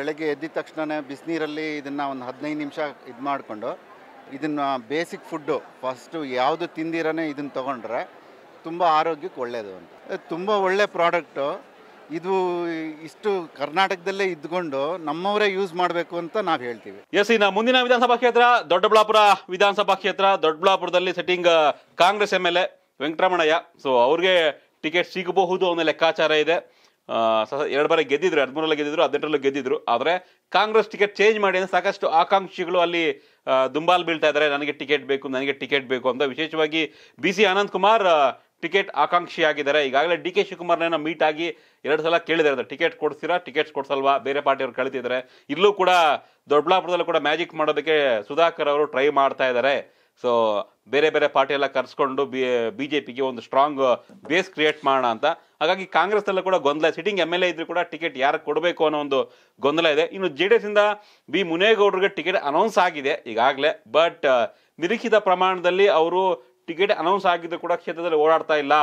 ಬೆಳಗ್ಗೆ ಎದ್ದಿದ ತಕ್ಷಣವೇ ಬಿಸಿನೀರಲ್ಲಿ ಇದನ್ನು ಒಂದು ಹದಿನೈದು ನಿಮಿಷ ಇದು ಮಾಡಿಕೊಂಡು ಇದನ್ನು ಬೇಸಿಕ್ ಫುಡ್ಡು ಫಸ್ಟು ಯಾವುದು ತಿಂದಿರೋನೇ ಇದನ್ನು ತೊಗೊಂಡ್ರೆ ತುಂಬ ಆರೋಗ್ಯಕ್ಕೆ ಒಳ್ಳೆಯದು ಅಂತ ತುಂಬ ಒಳ್ಳೆ ಪ್ರಾಡಕ್ಟು ಇದು ಇಷ್ಟು ಕರ್ನಾಟಕದಲ್ಲೇ ಇದ್ಕೊಂಡು ನಮ್ಮವರೇ ಯೂಸ್ ಮಾಡಬೇಕು ಅಂತ ನಾವು ಹೇಳ್ತೀವಿ ಎಸ್ ಇನ್ನು ಮುಂದಿನ ವಿಧಾನಸಭಾ ಕ್ಷೇತ್ರ ದೊಡ್ಡಬಳ್ಳಾಪುರ ವಿಧಾನಸಭಾ ಕ್ಷೇತ್ರ ದೊಡ್ಡಬಳ್ಳಾಪುರದಲ್ಲಿ setting Congress M L A Venkataramanaiah so ಅವ್ರಿಗೆ ಟಿಕೆಟ್ ಸಿಗಬಹುದು ಅನ್ನೋ ಲೆಕ್ಕಾಚಾರ ಇದೆ ಎರಡು ಬಾರಿ ಗೆದ್ದಿದ್ರು ಹದಿಮೂರಲ್ಲಿ ಗೆದ್ದಿದ್ರು ಹದಿನೆಂಟರಲ್ಲೂ ಗೆದ್ದಿದ್ರು ಆದರೆ ಕಾಂಗ್ರೆಸ್ ಟಿಕೆಟ್ ಚೇಂಜ್ ಮಾಡಿ ಅಂದರೆ ಸಾಕಷ್ಟು ಆಕಾಂಕ್ಷಿಗಳು ಅಲ್ಲಿ ದುಂಬಾಲ್ ಬೀಳ್ತಾ ಇದ್ದಾರೆ ನನಗೆ ಟಿಕೆಟ್ ಬೇಕು ನನಗೆ ಟಿಕೆಟ್ ಬೇಕು ಅಂತ ವಿಶೇಷವಾಗಿ B C Ananth Kumar ticket ಆಗಿದ್ದಾರೆ ಈಗಾಗಲೇ ಡಿ ಕೆ ಶಿವಕುಮಾರ್ನ ಮೀಟ್ ಆಗಿ ಎರಡು ಸಲ ಕೇಳಿದ್ದಾರೆ ಟಿಕೆಟ್ ಕೊಡ್ತೀರಾ ಟಿಕೆಟ್ಸ್ ಕೊಡ್ಸಲ್ವಾ ಬೇರೆ ಪಾರ್ಟಿಯವರು ಕಳಿತಿದ್ದಾರೆ ಇಲ್ಲೂ ಕೂಡ ದೊಡ್ಡಬಳ್ಳಾಪುರದಲ್ಲೂ ಕೂಡ ಮ್ಯಾಜಿಕ್ ಮಾಡೋದಕ್ಕೆ ಸುಧಾಕರ್ ಅವರು ಟ್ರೈ ಮಾಡ್ತಾ ಇದ್ದಾರೆ ಸೊ ಬೇರೆ ಬೇರೆ ಪಾರ್ಟಿ ಎಲ್ಲ ಕರೆಸ್ಕೊಂಡು ಬಿ ಜೆ ಪಿಗೆ ಒಂದು ಸ್ಟ್ರಾಂಗ್ ಬೇಸ್ ಕ್ರಿಯೇಟ್ ಮಾಡೋಣ ಅಂತ ಹಾಗಾಗಿ ಕಾಂಗ್ರೆಸ್ನಲ್ಲೂ ಕೂಡ ಗೊಂದಲ ಸಿಟ್ಟಿಂಗ್ ಎಮ್ ಎಲ್ ಎ ಇದ್ರು ಕೂಡ ಟಿಕೆಟ್ ಯಾರು ಕೊಡಬೇಕು ಅನ್ನೋ ಒಂದು ಗೊಂದಲ ಇದೆ ಇನ್ನು ಜೆ ಡಿ ಎಸ್ ಇಂದ ಬಿ ಮುನೇಗೌಡರಿಗೆ ಟಿಕೆಟ್ ಅನೌನ್ಸ್ ಆಗಿದೆ ಈಗಾಗಲೇ ಬಟ್ ನಿರೀಕ್ಷಿತ ಪ್ರಮಾಣದಲ್ಲಿ ಅವರು ಟಿಕೆಟ್ ಅನೌನ್ಸ್ ಆಗಿದ್ದು ಕೂಡ ಕ್ಷೇತ್ರದಲ್ಲಿ ಓಡಾಡ್ತಾ ಇಲ್ಲ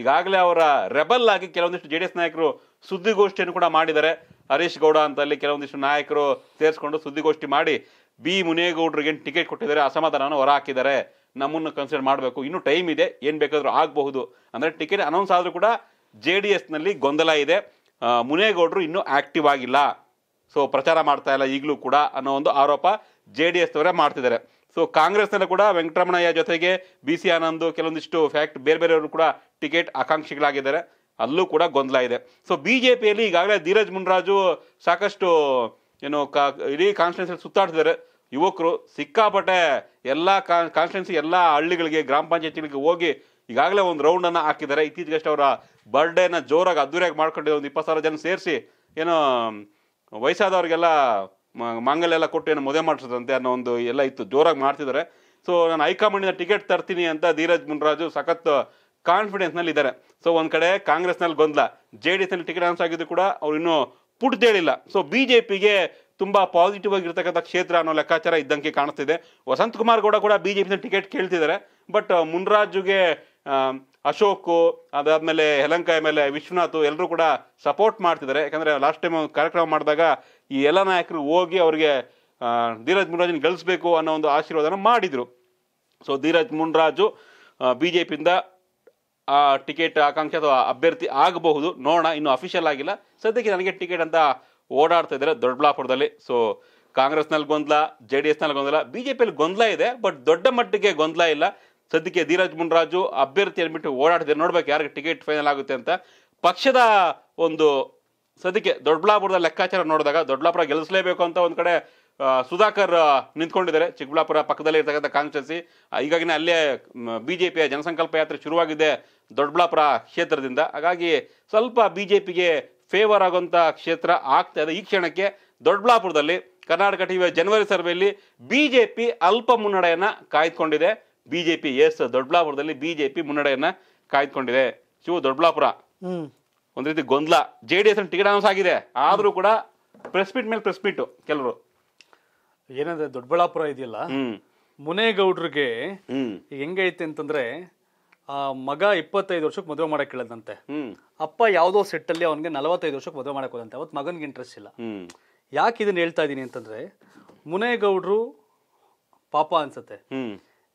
ಈಗಾಗಲೇ ಅವರ ರೆಬಲ್ ಆಗಿ ಕೆಲವೊಂದಿಷ್ಟು ಜೆ ಡಿ ಎಸ್ ನಾಯಕರು ಸುದ್ದಿಗೋಷ್ಠಿಯನ್ನು ಕೂಡ ಮಾಡಿದ್ದಾರೆ ಹರೀಶ್ ಗೌಡ ಅಂತಲ್ಲಿ ಕೆಲವೊಂದಿಷ್ಟು ನಾಯಕರು ಸೇರಿಸ್ಕೊಂಡು ಸುದ್ದಿಗೋಷ್ಠಿ ಮಾಡಿ ಬಿ ಮುನೇಗೌಡರಿಗೆ ಟಿಕೆಟ್ ಕೊಟ್ಟಿದ್ದಾರೆ ಅಸಮಾಧಾನ ಹೊರಹಾಕಿದ್ದಾರೆ ಹಾಕಿದ್ದಾರೆ ನಮ್ಮನ್ನು ಕನ್ಸಿಡರ್ ಮಾಡಬೇಕು ಇನ್ನೂ ಟೈಮ್ ಇದೆ ಏನು ಬೇಕಾದರೂ ಆಗಬಹುದು ಅಂದರೆ ಟಿಕೆಟ್ ಅನೌನ್ಸ್ ಆದರೂ ಕೂಡ ಜೆ ಡಿ ಎಸ್ನಲ್ಲಿ ಗೊಂದಲ ಇದೆ ಮುನೇಗೌಡರು ಇನ್ನೂ ಆ್ಯಕ್ಟಿವ್ ಆಗಿಲ್ಲ ಸೊ ಪ್ರಚಾರ ಮಾಡ್ತಾ ಇಲ್ಲ ಈಗಲೂ ಕೂಡ ಅನ್ನೋ ಒಂದು ಆರೋಪ ಜೆ ಡಿ ಎಸ್ನವರೇ ಮಾಡ್ತಿದ್ದಾರೆ ಸೊ ಕಾಂಗ್ರೆಸ್ನಲ್ಲೂ ಕೂಡ ವೆಂಕಟರಮಣಯ್ಯ ಜೊತೆಗೆ ಬಿ ಸಿ ಆನಂದ್ ಕೆಲವೊಂದಿಷ್ಟು ಫ್ಯಾಕ್ಟ್ ಬೇರೆ ಬೇರೆಯವರು ಕೂಡ ಟಿಕೆಟ್ ಆಕಾಂಕ್ಷಿಗಳಾಗಿದ್ದಾರೆ ಅಲ್ಲೂ ಕೂಡ ಗೊಂದಲ ಇದೆ ಸೊ ಬಿ ಜೆ ಪಿಯಲ್ಲಿ ಈಗಾಗಲೇ ಧೀರಜ್ ಮುನ್ರಾಜು ಸಾಕಷ್ಟು ಏನು ಕಾ ಇಡೀ ಕಾನ್ಸ್ಟಿಟ್ಯೂನ್ಸಿಯಲ್ಲಿ ಸುತ್ತಾಡ್ತಿದ್ದಾರೆ ಯುವಕರು ಸಿಕ್ಕಾಪಟ್ಟೆ ಎಲ್ಲ ಕಾನ್ಸ್ಟಿಟ್ಯೂನ್ಸಿ ಎಲ್ಲ ಹಳ್ಳಿಗಳಿಗೆ ಗ್ರಾಮ ಪಂಚಾಯತಿಗಳಿಗೆ ಹೋಗಿ ಈಗಾಗಲೇ ಒಂದು ರೌಂಡನ್ನು ಹಾಕಿದ್ದಾರೆ ಇತ್ತೀಚೆಗಷ್ಟೇ ಅವರ ಬರ್ಡೇನ ಜೋರಾಗಿ ಅದ್ದೂರಿಯಾಗಿ ಮಾಡ್ಕೊಂಡು ಒಂದು ಇಪ್ಪತ್ತು ಸಾವಿರ ಜನ ಸೇರಿಸಿ ಏನೋ ವಯಸ್ಸಾದವ್ರಿಗೆಲ್ಲ ಮಾಂಗಲ್ಯ ಎಲ್ಲ ಕೊಟ್ಟು ಏನೋ ಮದುವೆ ಮಾಡಿಸೋದಂತೆ ಅನ್ನೋ ಒಂದು ಎಲ್ಲ ಇತ್ತು ಜೋರಾಗಿ ಮಾಡ್ತಿದ್ದಾರೆ ಸೊ ನಾನು ಹೈಕಮಾಂಡಿನ ಟಿಕೆಟ್ ತರ್ತೀನಿ ಅಂತ ಧೀರಜ್ ಮುನ್ರಾಜು ಸಖತ್ ಕಾನ್ಫಿಡೆನ್ಸ್ನಲ್ಲಿ ಇದ್ದಾರೆ ಸೊ ಒಂದು ಕಡೆ ಕಾಂಗ್ರೆಸ್ನಲ್ಲಿ ಗೊಂದಲ ಜೆ ಡಿ ಎಸ್ನಲ್ಲಿ ಟಿಕೆಟ್ ಅನೌನ್ಸ್ ಆಗಿದ್ದು ಕೂಡ ಅವರು ಇನ್ನೂ ಪುಟ್ದೇಳಿಲ್ಲ ಸೊ ಬಿ ಜೆ ಪಿಗೆ ತುಂಬ ಪಾಸಿಟಿವ್ ಆಗಿರ್ತಕ್ಕಂಥ ಕ್ಷೇತ್ರ ಅನ್ನೋ ಲೆಕ್ಕಾಚಾರ ಇದ್ದಂಗೆ ಕಾಣಿಸ್ತಿದೆ ವಸಂತ್ ಕುಮಾರ್ ಗೌಡ ಕೂಡ ಬಿ ಜೆ ಪಿನ ಟಿಕೆಟ್ ಕೇಳ್ತಿದ್ದಾರೆ ಬಟ್ ಮುನ್ರಾಜುಗೆ ಅಶೋಕು ಅದಾದಮೇಲೆ ಯಲಂಕಾಯ ಮೇಲೆ ವಿಶ್ವನಾಥ್ ಎಲ್ಲರೂ ಕೂಡ ಸಪೋರ್ಟ್ ಮಾಡ್ತಿದ್ದಾರೆ ಯಾಕಂದ್ರೆ ಲಾಸ್ಟ್ ಟೈಮ್ ಕಾರ್ಯಕ್ರಮ ಮಾಡಿದಾಗ ಈ ಎಲ್ಲ ನಾಯಕರು ಹೋಗಿ ಅವರಿಗೆ ಧೀರಜ್ ಮುನ್ರಾಜನ್ ಗೆಲ್ಲಿಸ್ಬೇಕು ಅನ್ನೋ ಒಂದು ಆಶೀರ್ವಾದನ ಮಾಡಿದರು so Dheeraj Muniraju B J ಪಿಯಿಂದ ಆ ಟಿಕೆಟ್ ಆಕಾಂಕ್ಷೆ ಅಥವಾ ಅಭ್ಯರ್ಥಿ ಆಗಬಹುದು ನೋಡೋಣ ಇನ್ನು ಅಫಿಷಿಯಲ್ ಆಗಿಲ್ಲ ಸದ್ಯಕ್ಕೆ ನನಗೆ ಟಿಕೆಟ್ ಅಂತ ಓಡಾಡ್ತಾ ಇದ್ದಾರೆ ದೊಡ್ಡಬಳ್ಳಾಪುರದಲ್ಲಿ ಸೊ ಕಾಂಗ್ರೆಸ್ನಲ್ಲಿ ಗೊಂದಲ ಜೆ ಡಿ ಎಸ್ನಲ್ಲಿ ಗೊಂದಲ ಬಿ ಜೆ ಪಿಯಲ್ಲಿ ಗೊಂದಲ ಇದೆ ಬಟ್ ದೊಡ್ಡ ಮಟ್ಟಿಗೆ ಗೊಂದಲ ಇಲ್ಲ ಸದ್ಯಕ್ಕೆ ಧೀರಜ್ ಮುನ್ರಾಜು ಅಭ್ಯರ್ಥಿ ಅಂದ್ಬಿಟ್ಟು ಓಡಾಡ್ತಿದ್ದಾರೆ ನೋಡ್ಬೇಕು ಯಾರಿಗೆ ಟಿಕೆಟ್ ಫೈನಲ್ ಆಗುತ್ತೆ ಅಂತ ಪಕ್ಷದ ಒಂದು ಸದ್ಯಕ್ಕೆ ದೊಡ್ಡಬಳ್ಳಾಪುರದ ಲೆಕ್ಕಾಚಾರ ನೋಡಿದಾಗ ದೊಡ್ಡಬಳ್ಳಾಪುರ ಗೆಲ್ಲಿಸಲೇಬೇಕು ಅಂತ ಒಂದು ಕಡೆ ಸುಧಾಕರ್ ನಿಂತ್ಕೊಂಡಿದ್ದಾರೆ ಚಿಕ್ಕಬಳ್ಳಾಪುರ ಪಕ್ಕದಲ್ಲೇ ಇರ್ತಕ್ಕಂಥ ಕಾಂಗ್ರೆಸ್ಸಿ ಈಗಾಗಲೇ ಅಲ್ಲೇ ಬಿ ಜೆ ಪಿಯ ಜನಸಂಕಲ್ಪ ಯಾತ್ರೆ ಶುರುವಾಗಿದೆ ದೊಡ್ಡಬಳ್ಳಾಪುರ ಕ್ಷೇತ್ರದಿಂದ ಹಾಗಾಗಿ ಸ್ವಲ್ಪ ಬಿ ಜೆ ಪಿಗೆ ಫೇವರ್ ಆಗುವಂಥ ಕ್ಷೇತ್ರ ಆಗ್ತಾ ಇದೆ ಈ ಕ್ಷಣಕ್ಕೆ ದೊಡ್ಡಬಳ್ಳಾಪುರದಲ್ಲಿ ಕರ್ನಾಟಕ ಟಿವಿಯ ಜನವರಿ ಸರ್ವೆಯಲ್ಲಿ ಬಿ ಜೆ ಪಿ ಅಲ್ಪ ಮುನ್ನಡೆಯನ್ನು ಕಾಯ್ದುಕೊಂಡಿದೆ ಬಿ ಜೆ ಪಿ ಎಸ್ ದೊಡ್ಡಬಳ್ಳಾಪುರದಲ್ಲಿ ಬಿ ಜೆ ಪಿ ಮುನ್ನಡೆಯನ್ನು ಕಾಯ್ದುಕೊಂಡಿದೆ ಶಿವ ದೊಡ್ಡಬಳ್ಳಾಪುರ ಒಂದು ರೀತಿ ಗೊಂದಲ J D S ticket announce ಆಗಿದೆ ಆದರೂ ಕೂಡ ಪ್ರೆಸ್ ಮೇಲೆ ಪ್ರೆಸ್ ಕೆಲವರು ಏನಂದ್ರೆ ದೊಡ್ಡಬಳ್ಳಾಪುರ ಇದೆಯಲ್ಲ ಮುನೇಗೌಡ್ರಿಗೆ ಹೆಂಗೈತೆ ಅಂತಂದ್ರೆ ಆ ಮಗ ಇಪ್ಪತ್ತೈದು ವರ್ಷಕ್ಕೆ ಮದುವೆ ಮಾಡಕ್ ಕೇಳದಂತೆ ಅಪ್ಪ ಯಾವ್ದೋ ಸೆಟ್ ಅಲ್ಲಿ ಅವನಿಗೆ ನಲವತ್ತೈದು ವರ್ಷಕ್ಕೆ ಮದುವೆ ಮಾಡಕ್ ಹೋದಂತೆ ಅವತ್ತು ಮಗನಿಗೆ ಇಂಟ್ರೆಸ್ಟ್ ಇಲ್ಲ ಯಾಕೆ ಇದನ್ನ ಹೇಳ್ತಾ ಇದೀನಿ ಅಂತಂದ್ರೆ ಮುನೇಗೌಡ್ರು ಪಾಪ ಅನ್ಸತ್ತೆ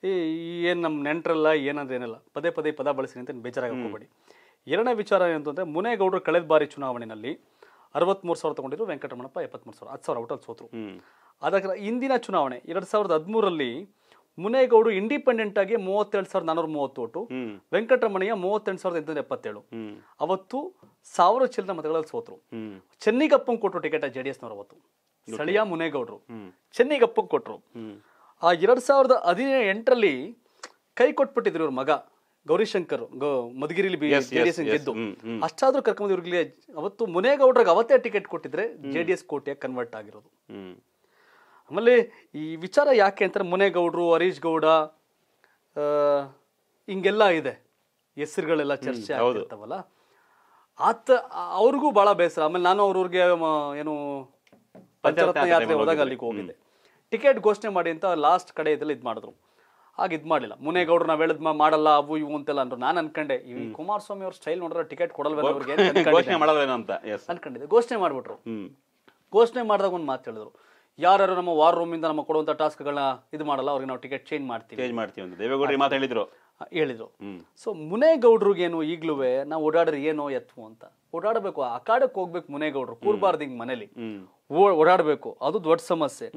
ಈ ಏನ್ ನಮ್ ನೆಂಟ್ರಲ್ಲ ಏನಂದ್ರೆ ಏನಲ್ಲ ಪದೇ ಪದೇ ಪದ ಬಳಸಿನಿ ಅಂತ ಬೇಜಾರಾಗಿ ಹೋಗ್ಬೇಡಿ ಎರಡನೇ ವಿಚಾರ ಏನಂತಂದ್ರೆ ಮುನೇಗೌಡ್ರು ಕಳೆದ ಬಾರಿ ಚುನಾವಣೆಯಲ್ಲಿ ಅರವತ್ಮೂರು ಸಾವಿರ ತಗೊಂಡಿದ್ರು ವೆಂಕಟರಮಣಪ್ಪ ಎಪ್ಪತ್ಮೂರು ಸಾವಿರ ಹತ್ತು ಸಾವಿರ ಔಟಲ್ ಸೋತರು ಅದಕ್ಕೆ ಇಂದಿನ ಚುನಾವಣೆ ಎರಡ್ ಸಾವಿರದ ಹದಿಮೂರಲ್ಲಿ ಮುನೇಗೌಡರು ಇಂಡಿಪೆಂಡೆಂಟ್ ಆಗಿ ಮೂವತ್ತೆರಡ್ ಸಾವಿರದ ನಾನೂರ ಮೂವತ್ತು ಓಟು ವೆಂಕಟರಮಣಯ್ಯ ಮೂವತ್ತೆಂಟು ಸಾವಿರದ ಎಂಟುನೂರ ಎಪ್ಪತ್ತೇಳು ಅವತ್ತು ಸಾವಿರ ಚಿಲ್ಲರ ಮತಗಳಲ್ಲಿ ಸೋತರು ಚೆನ್ನಿಗಪ್ಪ ಕೊಟ್ಟರು ಟಿಕೆಟ್ ಜೆ ಡಿ ಎಸ್ನವರು ಅವತ್ತು ಸ್ಥಳೀಯ ಮುನೇಗೌಡರು ಚೆನ್ನಿಗಪ್ಪ ಕೊಟ್ಟರು ಆ ಎರಡು ಸಾವಿರದ ಹದಿನೇಳು ಕೈ ಕೊಟ್ಬಿಟ್ಟಿದ್ರು ಇವ್ರ ಮಗ ಗೌರಿಶಂಕರ್ ಮಧುಗಿರಿಲಿ ಜೆಡಿಎಸ್ ಗೆದ್ದು ಅಷ್ಟಾದ್ರೂ ಕರ್ಕೊಂಡ್ ಇವ್ರಿಗೆ ಅವತ್ತು ಮುನೇಗೌಡ್ರಿಗೆ ಅವತ್ತೇ ಟಿಕೆಟ್ ಕೊಟ್ಟಿದ್ರೆ ಜೆಡಿಎಸ್ ಕೋಟೆಗೆ ಕನ್ವರ್ಟ್ ಆಗಿರೋದು ಆಮೇಲೆ ಈ ವಿಚಾರ ಯಾಕೆ ಅಂತಾರೆ ಮುನೇಗೌಡರು ಹರೀಶ್ ಗೌಡ ಹಿಂಗೆಲ್ಲ ಇದೆ ಹೆಸರುಗಳೆಲ್ಲ ಚರ್ಚೆ ಆಗಿರ್ತಾವಲ್ಲ ಆತ ಅವ್ರಿಗೂ ಬಹಳ ಬೇಸರ ಆಮೇಲೆ ನಾನು ಅವ್ರವ್ರಿಗೆ ಏನು ಪಂಚರತ್ನ ಯಾತ್ರೆ ಹೋದಾಗ ಅಲ್ಲಿಗೆ ಹೋಗಿದ್ದೆ ಟಿಕೆಟ್ ಘೋಷಣೆ ಮಾಡಿ ಅಂತ ಲಾಸ್ಟ್ ಕಡೆ ಇದೆಲ್ಲ ಇದು ಮಾಡಿದ್ರು ಹಾಗೆ ಇದು ಮಾಡಲಿಲ್ಲ ಮುನೇಗೌಡ್ರು ನಾವು ಹೇಳಿದ್ ಮಾಡಲ್ಲ ಅವು ಇವು ಅಂತೆಲ್ಲ ಅಂದ್ರು ನಾನು ಅನ್ಕಂಡೆ ಈ ಕುಮಾರಸ್ವಾಮಿ ಅವ್ರ ಸ್ಟೈಲ್ ನೋಡಿದ್ರೆ ಟಿಕೆಟ್ ಕೊಡಲ್ವೇ ಅವ್ರಿಗೆ ಅನ್ಕೊಂಡಿದ್ದೆ ಘೋಷಣೆ ಮಾಡಿಬಿಟ್ರು ಘೋಷಣೆ ಮಾಡಿದಾಗ ಒಂದು ಮಾತು ಹೇಳಿದ್ರು ಯಾರು ನಮ್ಮ ವಾರ್ ರೂಮ್ ಇಂದ ನಮ್ಮ ಕೊಡುವಂತ ಟಾಸ್ಕ್ ಗಳನ್ನ ಇದು ಮಾಡಲ್ಲ ಅವ್ರಿಗೆ ನಾವು ಟಿಕೆಟ್ ಚೇಂಜ್ ಮಾಡ್ತೀವಿ ಚೇಂಜ್ ಮಾಡ್ತೀವಿ ಅಂತ ದೇವೇಗೌಡರಿಗೆ ಮಾತು ಹೇಳಿದ್ರು ಹೇಳಿದ್ರು ಸೊ ಏನು ಈಗ್ಲೂ ನಾವು ಓಡಾಡ್ರಿ ಏನೋ ಎತ್ತು ಅಂತ ಓಡಾಡಬೇಕು ಕಾಡಕ್ಕೆ ಹೋಗ್ಬೇಕು ಮುನೇಗೌಡ್ರು ಕೂರ್ಬಾರ್ದು ಹಿಂಗ್ ಮನೇಲಿ ಓಡಾಡಬೇಕು ಅದು ದೊಡ್ಡ ಸಮಸ್ಯೆ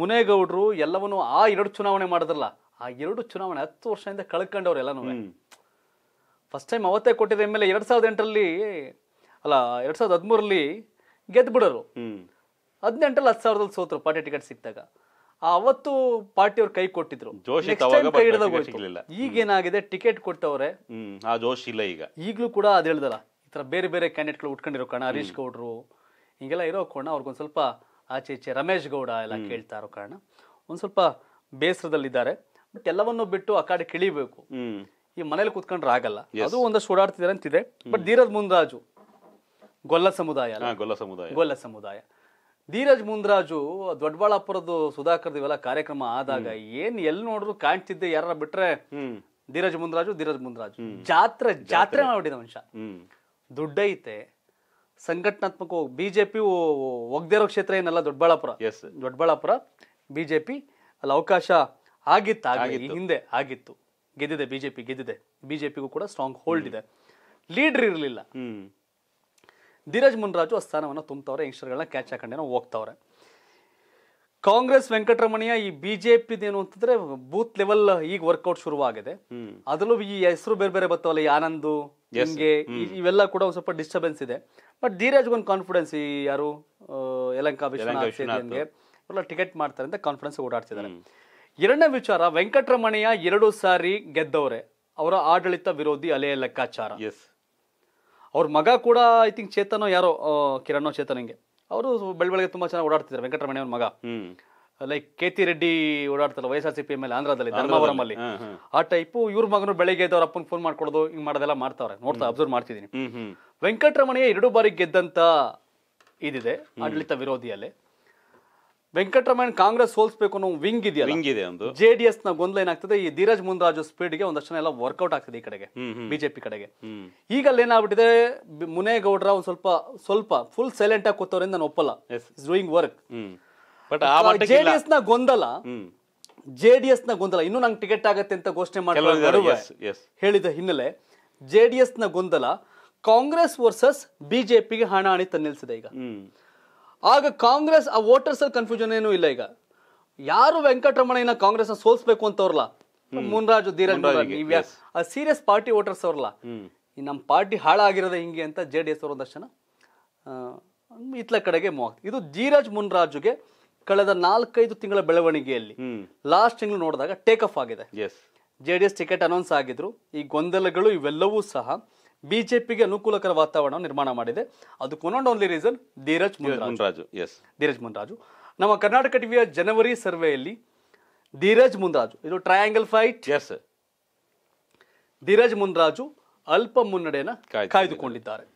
ಮುನೇಗೌಡ್ರು ಎಲ್ಲವನ್ನೂ ಆ ಎರಡು ಚುನಾವಣೆ ಮಾಡಿದ್ರಲ್ಲ ಆ ಎರಡು ಚುನಾವಣೆ ಹತ್ತು ವರ್ಷದಿಂದ ಕಳ್ಕೊಂಡವ್ರು ಎಲ್ಲನೂ ಫಸ್ಟ್ ಟೈಮ್ ಅವತ್ತೇ ಕೊಟ್ಟಿದ್ದ ಮೇಲೆ ಎರಡ್ ಸಾವಿರದ ಎಂಟರಲ್ಲಿ ಅಲ್ಲ ಎರಡ್ ಸಾವಿರದ ಹದಿಮೂರಲ್ಲಿ ಗೆದ್ದು ಬಿಡೋರು ಹದಿನೆಂಟಲ್ಲಿ ಹತ್ತು ಸಾವಿರದಲ್ಲಿ ಸೋತರು ಪಾರ್ಟಿ ಟಿಕೆಟ್ ಸಿಕ್ಕಿದಾಗ ಅವತ್ತು ಅವ್ರು ಕೈ ಕೊಟ್ಟಿದ್ರು ಕೈ ಈಗ ಈಗೇನಾಗಿದೆ ಟಿಕೆಟ್ ಕೊಟ್ಟವ್ರೆ ಆ ಜೋಶ್ ಇಲ್ಲ ಈಗ ಈಗಲೂ ಕೂಡ ಅದು ಹೇಳ್ದಲ್ಲ ಈ ಬೇರೆ ಬೇರೆ ಕ್ಯಾಂಡಿಡೇಟ್ಗಳು ಉಟ್ಕೊಂಡಿರೋ ಕಣ ಹರೀಶ್ ಗೌಡ್ರು ಹಿಂಗೆಲ್ಲ ಇರೋ ಕೋಣ ಅವ್ರಿಗೊಂದು ಸ್ವಲ್ಪ ಆಚೆ ಈಚೆ ರಮೇಶ್ ಗೌಡ ಎಲ್ಲ ಕೇಳ್ತಾ ಇರೋ ಕಾರಣ ಒಂದು ಸ್ವಲ್ಪ ಬೇಸರದಲ್ಲಿದ್ದಾರೆ ಬಟ್ ಎಲ್ಲವನ್ನೂ ಬಿಟ್ಟು ಆ ಕಡೆ ಕಿಳಿಬೇಕು ಈ ಮನೇಲಿ ಕುತ್ಕೊಂಡ್ರೆ ಆಗಲ್ಲ ಅದು ಒಂದಷ್ಟು ಓಡಾಡ್ತಿದ್ದಾರೆ ಅಂತಿದೆ ಬಟ್ ಧೀರಜ್ ಮುಂದ್ರಾಜು ಗೊಲ್ಲ ಸಮುದಾಯ ಗೊಲ್ಲ ಸಮುದಾಯ ಗೊಲ್ಲ ಸಮುದಾಯ ಧೀರಜ್ ಮುಂದ್ರಾಜು ದೊಡ್ಡಬಳ್ಳಾಪುರದ್ದು ಸುಧಾಕರ್ ಇವೆಲ್ಲ ಕಾರ್ಯಕ್ರಮ ಆದಾಗ ಏನ್ ಎಲ್ಲಿ ನೋಡ್ರು ಕಾಣ್ತಿದ್ದೆ ಯಾರ ಬಿಟ್ರೆ ಧೀರಜ್ ಮುಂದ್ರಾಜು ಧೀರಜ್ ಮುಂದ್ರಾಜು ಜಾತ್ರೆ ಜಾತ್ರೆ ಮಾಡಿದ ಮನುಷ್ಯ ದುಡ್ಡೈತೆ ಸಂಘಟನಾತ್ಮಕ ಬಿಜೆಪಿ ಒಗ್ದೇರೋ ಕ್ಷೇತ್ರ ಏನಲ್ಲ ದೊಡ್ಡಬಳ್ಳಾಪುರ ದೊಡ್ಡಬಳ್ಳಾಪುರ ಬಿಜೆಪಿ ಅಲ್ಲಿ ಅವಕಾಶ ಆಗಿತ್ತು ಹಿಂದೆ ಆಗಿತ್ತು ಗೆದ್ದಿದೆ ಬಿಜೆಪಿ ಗೆದ್ದಿದೆ ಬಿಜೆಪಿಗೂ ಕೂಡ ಸ್ಟ್ರಾಂಗ್ ಹೋಲ್ಡ್ ಇದೆ ಲೀಡರ್ ಇರಲಿಲ್ಲ ಧೀರಜ್ ಮುನ್ರಾಜು ಆ ಸ್ಥಾನವನ್ನು ತುಂಬ್ತವ್ರೆ ಯಂಗ್ಸ್ಟರ್ಗಳನ್ನ ಕ್ಯಾಚ್ ಹಾಕೊಂಡೇನೋ ಹೋಗ್ತವ್ರೆ ಕಾಂಗ್ರೆಸ್ ವೆಂಕಟರಮಣಯ್ಯ ಈ ಏನು ಅಂತಂದ್ರೆ ಬೂತ್ ಲೆವೆಲ್ ಈಗ ವರ್ಕೌಟ್ ಶುರುವಾಗಿದೆ ಅದರಲ್ಲೂ ಈ ಹೆಸರು ಬೇರೆ ಬೇರೆ ಬರ್ತಾವಲ್ಲ ಈ ಆನಂದು ಹಿಂಗೆ ಇವೆಲ್ಲ ಕೂಡ ಒಂದ್ ಸ್ವಲ್ಪ ಡಿಸ್ಟರ್ಬೆನ್ಸ್ ಇದೆ ಬಟ್ ಧೀರಜ್ ಒಂದು ಕಾನ್ಫಿಡೆನ್ಸ್ ಈ ಯಾರು ಯಲಂಕ ವಿಶ್ವನಾಥ್ಗೆ ಟಿಕೆಟ್ ಮಾಡ್ತಾರೆ ಅಂತ ಕಾನ್ಫಿಡೆನ್ಸ್ ಓಡಾಡ್ತಿದ್ದಾರೆ ಎರಡನೇ ವಿಚಾರ ವೆಂಕಟರಮಣಯ್ಯ ಎರಡು ಸಾರಿ ಗೆದ್ದವ್ರೆ ಅವರ ಆಡಳಿತ ವಿರೋಧಿ ಅಲೆಯ ಲೆಕ್ಕಾಚಾರ ಅವ್ರ ಮಗ ಕೂಡ ಐ ತಿಂಕ್ ಚೇತನೋ ಯಾರೋ ಕಿರಣೋ ಚೇತನಂಗೆ ಅವರು ಬೆಳಗ್ಗೆ ತುಂಬಾ ಚೆನ್ನಾಗಿ ಓಡಾಡ್ತಿದ್ದಾರೆ ವೆಂಕಟರಮಣಿಯವ್ರ ಮಗ ಲೈಕ್ ತಿ ರೆಡ್ಡಿ ಓಡಾಡ್ತಾರ ವೈಎಸ್ಆರ್ ಸಿ ಪಿ ಎಲ್ ಆಂಧ್ರದಲ್ಲಿ ಅಲ್ಲಿ ಆ ಟೈಪ್ ಇವ್ರ ಮಗನು ಬೆಳಗ್ಗೆ ಎದ್ದವ್ರ ಅಪ್ಪನ ಫೋನ್ ಮಾಡ್ಕೊಡೋದು ಹಿಂಗ್ ಮಾಡೋದೆಲ್ಲ ಮಾಡ್ತಾವ್ರೆ ನೋಡ್ತಾ ಅಬ್ಸರ್ವ್ ಮಾಡ್ತಿದೀನಿ ವೆಂಕಟರಮಣಿಯ ಎರಡು ಬಾರಿ ಗೆದ್ದಂತ ಇದಿದೆ ಆಡಳಿತ ವಿರೋಧಿಯಲ್ಲಿ ವೆಂಕಟರಮಣ್ ಕಾಂಗ್ರೆಸ್ ಸೋಲ್ಸ್ಬೇಕು ಅನ್ನೋ ವಿಂಗ್ ಇದೆಯಾ ವಿಂಗ್ ಇದೆ ಒಂದು ಜೆ ನ ಗೊಂದಲ ಏನಾಗ್ತದೆ ಈ ಧೀರಜ್ ಮುಂದ್ರಾಜು ಸ್ಪೀಡ್ ಗೆ ಒಂದಷ್ಟು ಎಲ್ಲ ವರ್ಕೌಟ್ ಆಗ್ತದೆ ಈ ಕಡೆಗೆ ಬಿಜೆಪಿ ಕಡೆಗೆ ಈಗ ಅಲ್ಲಿ ಏನಾಗ್ಬಿಟ್ಟಿದೆ ಮುನೇಗೌಡರ ಒಂದ್ ಸ್ವಲ್ಪ ಸ್ವಲ್ಪ ಫುಲ್ ಸೈಲೆಂಟ್ ಆಗಿ ಕೂತವ್ರಿಂದ ನಾನು ಒಪ್ಪಲ್ಲ ಡೂಯಿಂಗ್ ವರ್ಕ್ ಜೆಡಿಎಸ್ ನ ಗೊಂದಲ ಜೆಡಿಎಸ್ ನ ಗೊಂದಲ ಇನ್ನೂ ನಂಗೆ ಟಿಕೆಟ್ ಆಗತ್ತೆ ಅಂತ ಘೋಷಣೆ ಎಸ್ ಹೇಳಿದ ಹಿನ್ನೆಲೆ ಜೆಡಿಎಸ್ ನ ಗೊಂದಲ ಕಾಂಗ್ರೆಸ್ ವರ್ಸಸ್ ಬಿಜೆಪಿಗೆ ಹಣ ತನ್ನ ನಿಲ್ಸಿದೆ ಈಗ ಆಗ ಕಾಂಗ್ರೆಸ್ ಆ ವೋಟರ್ಸಲ್ಲಿ ಕನ್ಫ್ಯೂಷನ್ ಏನೂ ಇಲ್ಲ ಈಗ ಯಾರು ವೆಂಕಟರಮಣಯ್ಯನ ಕಾಂಗ್ರೆಸ್ನ ಸೋಲ್ಸ್ಬೇಕು ಅವ್ರಲ್ಲ ಮುನ್ರಾಜು ಧೀರಜ್ ಆ ಸೀರಿಯಸ್ ಪಾರ್ಟಿ ವೋಟರ್ಸ್ ಅವ್ರಲ್ಲ ಈ ನಮ್ಮ ಪಾರ್ಟಿ ಹಾಳಾಗಿರೋದೇ ಹಿಂಗೆ ಅಂತ ಜೆ ಡಿ ಎಸ್ ಅವರು ಇತ್ಲ ಕಡೆಗೆ ಮೋಹ ಇದು ಧೀರಜ್ ಮುನ್ರಾಜುಗೆ ಕಳೆದ ನಾಲ್ಕೈದು ತಿಂಗಳ ಬೆಳವಣಿಗೆಯಲ್ಲಿ ಲಾಸ್ಟ್ ತಿಂಗಳು ನೋಡಿದಾಗ ಟೇಕ್ ಆಫ್ ಆಗಿದೆ J D S ticket announce ಆಗಿದ್ರು ಈ ಗೊಂದಲಗಳು ಇವೆಲ್ಲವೂ ಸಹ ಬಿಜೆಪಿಗೆ ಅನುಕೂಲಕರ ವಾತಾವರಣ ನಿರ್ಮಾಣ ಮಾಡಿದೆ ಅದು one only reason Dheeraj Munraju yes Dheeraj Munraju ನಮ್ಮ ಕರ್ನಾಟಕ ಟಿವಿಯ ಜನವರಿ ಸರ್ವೆಯಲ್ಲಿ ಧೀರಜ್ ಮುನ್ರಾಜು ಇದು triangle fight yes Dheeraj Munraju ಅಲ್ಪ ಮುನ್ನಡೆಯನ್ನು ಕಾಯ್ದುಕೊಂಡಿದ್ದಾರೆ